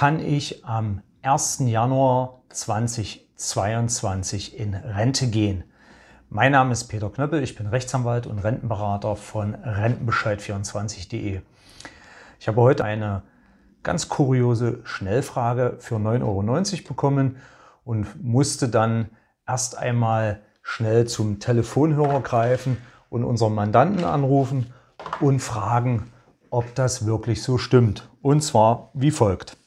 kann ich am 1. Januar 2022 in Rente gehen. Mein Name ist Peter Knöppel, ich bin Rechtsanwalt und Rentenberater von rentenbescheid24.de. Ich habe heute eine ganz kuriose Schnellfrage für 9,90 Euro bekommen und musste dann erst einmal schnell zum Telefonhörer greifen und unseren Mandanten anrufen und fragen, ob das wirklich so stimmt. Und zwar wie folgt.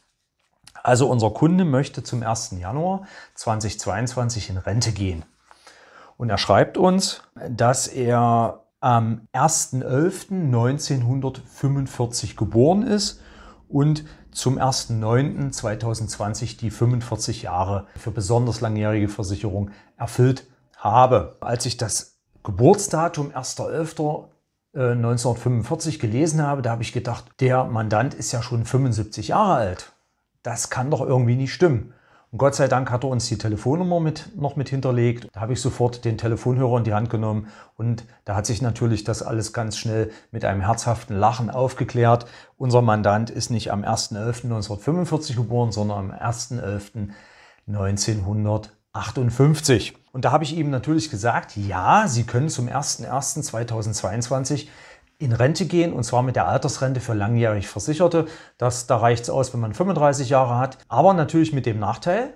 Also unser Kunde möchte zum 1. Januar 2022 in Rente gehen. Und er schreibt uns, dass er am 1.11.1945 geboren ist und zum 1.9.2020 die 45 Jahre für besonders langjährige Versicherung erfüllt habe. Als ich das Geburtsdatum 1.11.1945 äh, gelesen habe, da habe ich gedacht, der Mandant ist ja schon 75 Jahre alt das kann doch irgendwie nicht stimmen. Und Gott sei Dank hat er uns die Telefonnummer mit, noch mit hinterlegt. Da habe ich sofort den Telefonhörer in die Hand genommen und da hat sich natürlich das alles ganz schnell mit einem herzhaften Lachen aufgeklärt. Unser Mandant ist nicht am 1.11.1945 geboren, sondern am 1.11.1958. Und da habe ich ihm natürlich gesagt, ja, Sie können zum 1.1.2022 in Rente gehen und zwar mit der Altersrente für langjährig Versicherte. Das, da reicht es aus, wenn man 35 Jahre hat, aber natürlich mit dem Nachteil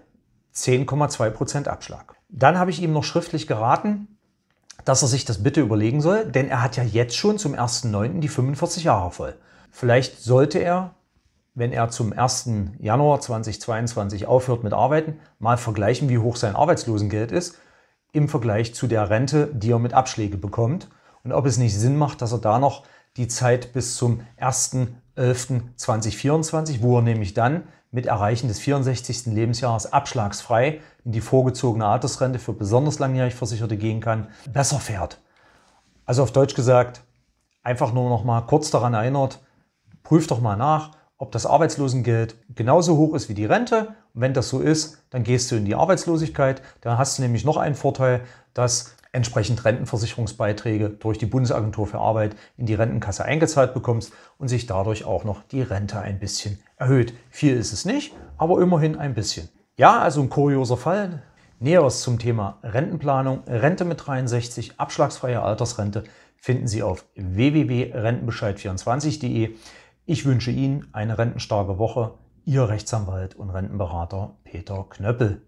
10,2% Prozent Abschlag. Dann habe ich ihm noch schriftlich geraten, dass er sich das bitte überlegen soll, denn er hat ja jetzt schon zum 1.9. die 45 Jahre voll. Vielleicht sollte er, wenn er zum 1. Januar 2022 aufhört mit Arbeiten, mal vergleichen, wie hoch sein Arbeitslosengeld ist im Vergleich zu der Rente, die er mit Abschläge bekommt und ob es nicht Sinn macht, dass er da noch die Zeit bis zum 1.11.2024, wo er nämlich dann mit Erreichen des 64. Lebensjahres abschlagsfrei in die vorgezogene Altersrente für besonders langjährig Versicherte gehen kann, besser fährt. Also auf Deutsch gesagt, einfach nur noch mal kurz daran erinnert, prüft doch mal nach, ob das Arbeitslosengeld genauso hoch ist wie die Rente. Und wenn das so ist, dann gehst du in die Arbeitslosigkeit. Dann hast du nämlich noch einen Vorteil, dass entsprechend Rentenversicherungsbeiträge durch die Bundesagentur für Arbeit in die Rentenkasse eingezahlt bekommst und sich dadurch auch noch die Rente ein bisschen erhöht. Viel ist es nicht, aber immerhin ein bisschen. Ja, also ein kurioser Fall. Näheres zum Thema Rentenplanung, Rente mit 63, abschlagsfreie Altersrente finden Sie auf www.rentenbescheid24.de. Ich wünsche Ihnen eine rentenstarke Woche. Ihr Rechtsanwalt und Rentenberater Peter Knöppel.